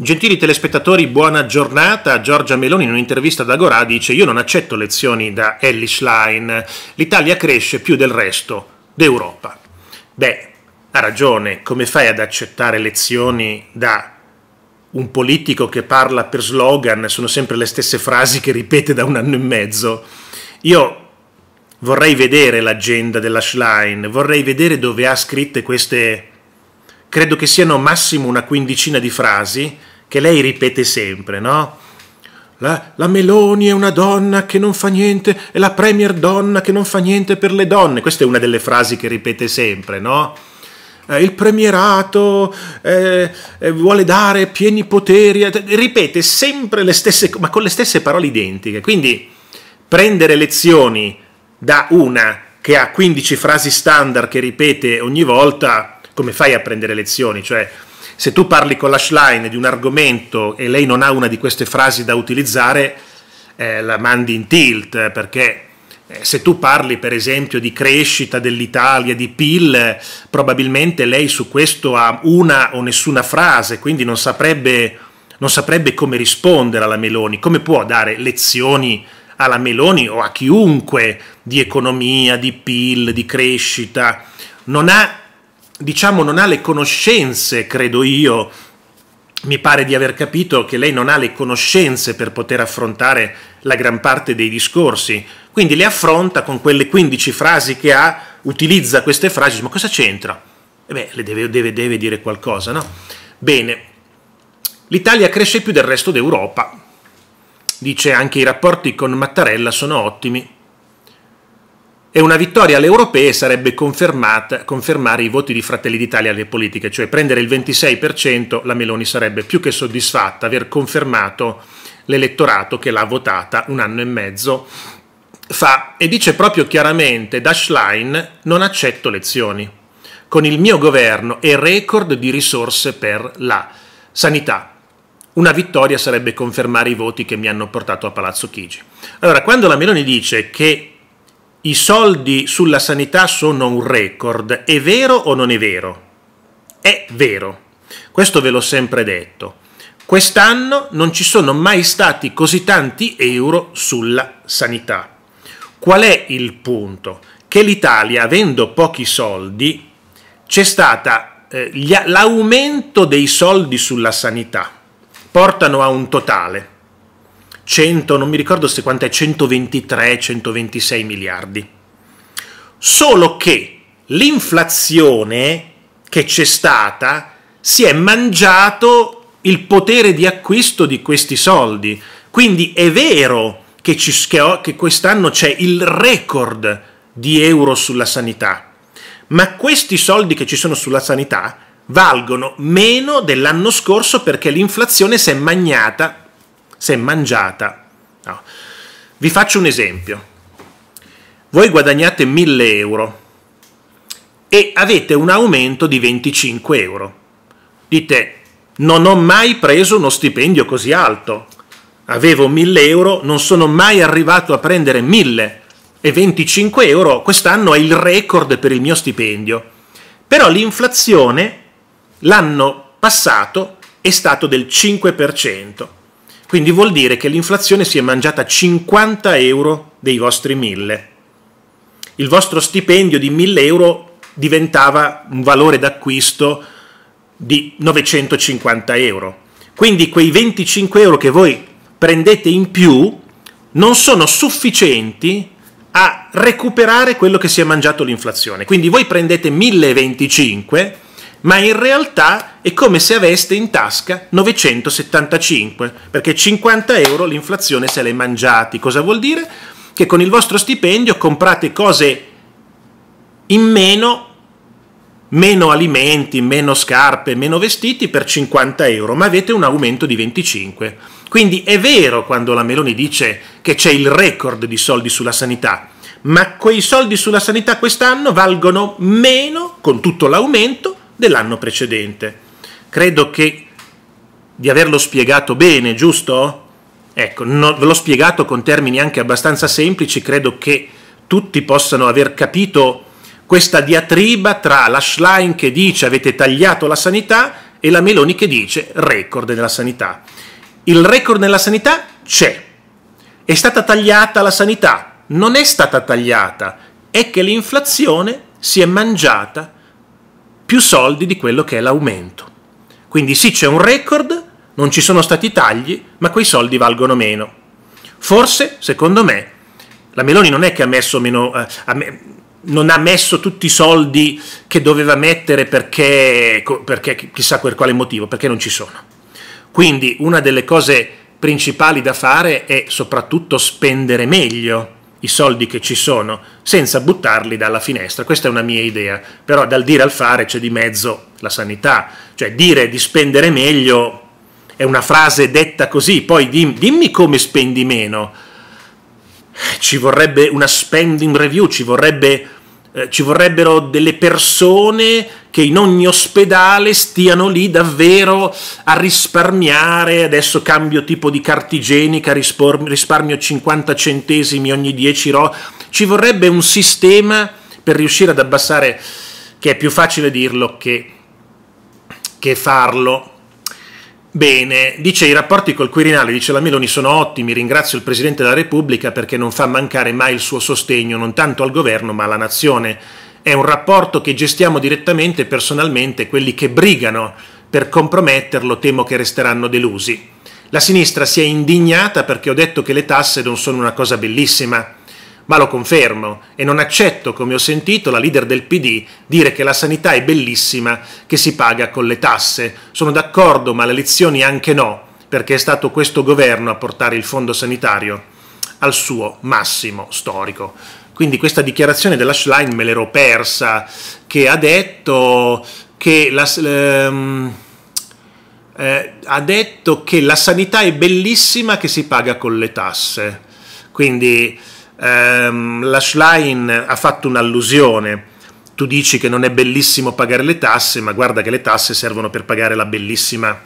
Gentili telespettatori, buona giornata. Giorgia Meloni in un'intervista ad Agorà dice io non accetto lezioni da Ellis Line, l'Italia cresce più del resto d'Europa. Beh, ha ragione, come fai ad accettare lezioni da un politico che parla per slogan, sono sempre le stesse frasi che ripete da un anno e mezzo? Io vorrei vedere l'agenda della Schlein, vorrei vedere dove ha scritte queste credo che siano massimo una quindicina di frasi che lei ripete sempre, no? La, la, Meloni è una donna che non fa niente, è la premier donna che non fa niente per le donne. Questa è una delle frasi che ripete sempre, no? Eh, il premierato eh, eh, vuole dare pieni poteri, eh, ripete sempre le stesse ma con le stesse parole identiche. Quindi prendere lezioni da una che ha 15 frasi standard che ripete ogni volta come fai a prendere lezioni? Cioè, se tu parli con la Schlein di un argomento e lei non ha una di queste frasi da utilizzare, eh, la mandi in tilt, perché eh, se tu parli per esempio di crescita dell'Italia, di PIL, probabilmente lei su questo ha una o nessuna frase, quindi non saprebbe, non saprebbe come rispondere alla Meloni, come può dare lezioni alla Meloni o a chiunque di economia, di PIL, di crescita. Non ha diciamo, non ha le conoscenze, credo io, mi pare di aver capito che lei non ha le conoscenze per poter affrontare la gran parte dei discorsi, quindi le affronta con quelle 15 frasi che ha, utilizza queste frasi, ma cosa c'entra? E eh beh, le deve, deve, deve dire qualcosa, no? Bene, l'Italia cresce più del resto d'Europa, dice anche i rapporti con Mattarella sono ottimi, e una vittoria alle europee sarebbe confermare i voti di Fratelli d'Italia alle politiche, cioè prendere il 26%, la Meloni sarebbe più che soddisfatta aver confermato l'elettorato che l'ha votata un anno e mezzo fa e dice proprio chiaramente da Schlein non accetto lezioni. Con il mio governo e record di risorse per la sanità. Una vittoria sarebbe confermare i voti che mi hanno portato a Palazzo Chigi. Allora, quando la Meloni dice che i soldi sulla sanità sono un record, è vero o non è vero? È vero, questo ve l'ho sempre detto. Quest'anno non ci sono mai stati così tanti euro sulla sanità. Qual è il punto? Che l'Italia, avendo pochi soldi, c'è stato eh, l'aumento dei soldi sulla sanità, portano a un totale 100, non mi ricordo se quanto è 123, 126 miliardi. Solo che l'inflazione che c'è stata si è mangiato il potere di acquisto di questi soldi. Quindi è vero che, ci, che, che quest'anno c'è il record di euro sulla sanità, ma questi soldi che ci sono sulla sanità valgono meno dell'anno scorso perché l'inflazione si è magnata se mangiata. No. Vi faccio un esempio. Voi guadagnate 1000 euro e avete un aumento di 25 euro. Dite, non ho mai preso uno stipendio così alto. Avevo 1000 euro, non sono mai arrivato a prendere 1000 e 25 euro quest'anno è il record per il mio stipendio. Però l'inflazione l'anno passato è stato del 5%. Quindi vuol dire che l'inflazione si è mangiata 50 euro dei vostri 1000. Il vostro stipendio di 1000 euro diventava un valore d'acquisto di 950 euro. Quindi quei 25 euro che voi prendete in più non sono sufficienti a recuperare quello che si è mangiato l'inflazione. Quindi voi prendete 1025 ma in realtà è come se aveste in tasca 975, perché 50 euro l'inflazione se l'è mangiati. Cosa vuol dire? Che con il vostro stipendio comprate cose in meno, meno alimenti, meno scarpe, meno vestiti per 50 euro, ma avete un aumento di 25. Quindi è vero quando la Meloni dice che c'è il record di soldi sulla sanità, ma quei soldi sulla sanità quest'anno valgono meno, con tutto l'aumento, dell'anno precedente. Credo che di averlo spiegato bene, giusto? Ecco, no, l'ho spiegato con termini anche abbastanza semplici, credo che tutti possano aver capito questa diatriba tra la Schlein che dice avete tagliato la sanità e la Meloni che dice record nella sanità. Il record nella sanità c'è. È stata tagliata la sanità? Non è stata tagliata, è che l'inflazione si è mangiata più soldi di quello che è l'aumento. Quindi sì c'è un record, non ci sono stati tagli, ma quei soldi valgono meno. Forse, secondo me, la Meloni non è che ha messo meno... Eh, non ha messo tutti i soldi che doveva mettere perché, perché, chissà per quale motivo, perché non ci sono. Quindi una delle cose principali da fare è soprattutto spendere meglio i soldi che ci sono senza buttarli dalla finestra. Questa è una mia idea, però dal dire al fare c'è di mezzo la sanità, cioè dire di spendere meglio è una frase detta così, poi dimmi come spendi meno. Ci vorrebbe una spending review, ci vorrebbe eh, ci vorrebbero delle persone che in ogni ospedale stiano lì davvero a risparmiare, adesso cambio tipo di carta igienica, risparmio 50 centesimi ogni 10 ro, ci vorrebbe un sistema per riuscire ad abbassare, che è più facile dirlo che, che farlo, Bene, dice i rapporti col Quirinale, dice la Meloni, sono ottimi, ringrazio il Presidente della Repubblica perché non fa mancare mai il suo sostegno, non tanto al governo ma alla nazione. È un rapporto che gestiamo direttamente e personalmente, quelli che brigano per comprometterlo temo che resteranno delusi. La sinistra si è indignata perché ho detto che le tasse non sono una cosa bellissima ma lo confermo e non accetto, come ho sentito, la leader del PD dire che la sanità è bellissima, che si paga con le tasse. Sono d'accordo, ma le lezioni anche no, perché è stato questo governo a portare il fondo sanitario al suo massimo storico. Quindi questa dichiarazione della Schlein me l'ero persa, che ha detto che la, ehm, eh, ha detto che la sanità è bellissima che si paga con le tasse. Quindi ehm, la Schlein ha fatto un'allusione. Tu dici che non è bellissimo pagare le tasse, ma guarda che le tasse servono per pagare la bellissima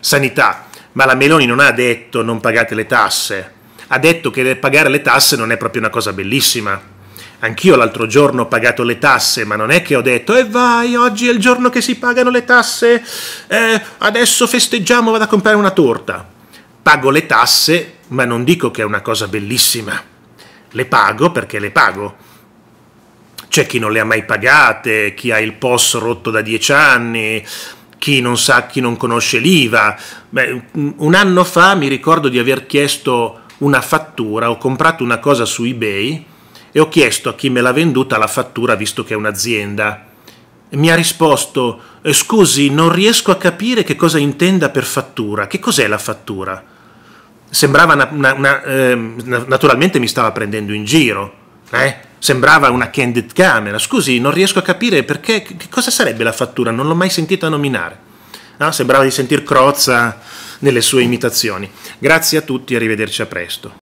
sanità. Ma la Meloni non ha detto non pagate le tasse, ha detto che pagare le tasse non è proprio una cosa bellissima. Anch'io l'altro giorno ho pagato le tasse, ma non è che ho detto, e eh vai, oggi è il giorno che si pagano le tasse, eh, adesso festeggiamo, vado a comprare una torta. Pago le tasse, ma non dico che è una cosa bellissima le pago perché le pago. C'è chi non le ha mai pagate, chi ha il POS rotto da dieci anni, chi non sa, chi non conosce l'IVA. Beh, un anno fa mi ricordo di aver chiesto una fattura, ho comprato una cosa su eBay e ho chiesto a chi me l'ha venduta la fattura visto che è un'azienda. Mi ha risposto, eh, scusi, non riesco a capire che cosa intenda per fattura, che cos'è la fattura? sembrava una, una, una eh, naturalmente mi stava prendendo in giro, eh? sembrava una candid camera, scusi non riesco a capire perché, che cosa sarebbe la fattura, non l'ho mai sentita nominare, no? sembrava di sentir Crozza nelle sue imitazioni. Grazie a tutti, arrivederci a presto.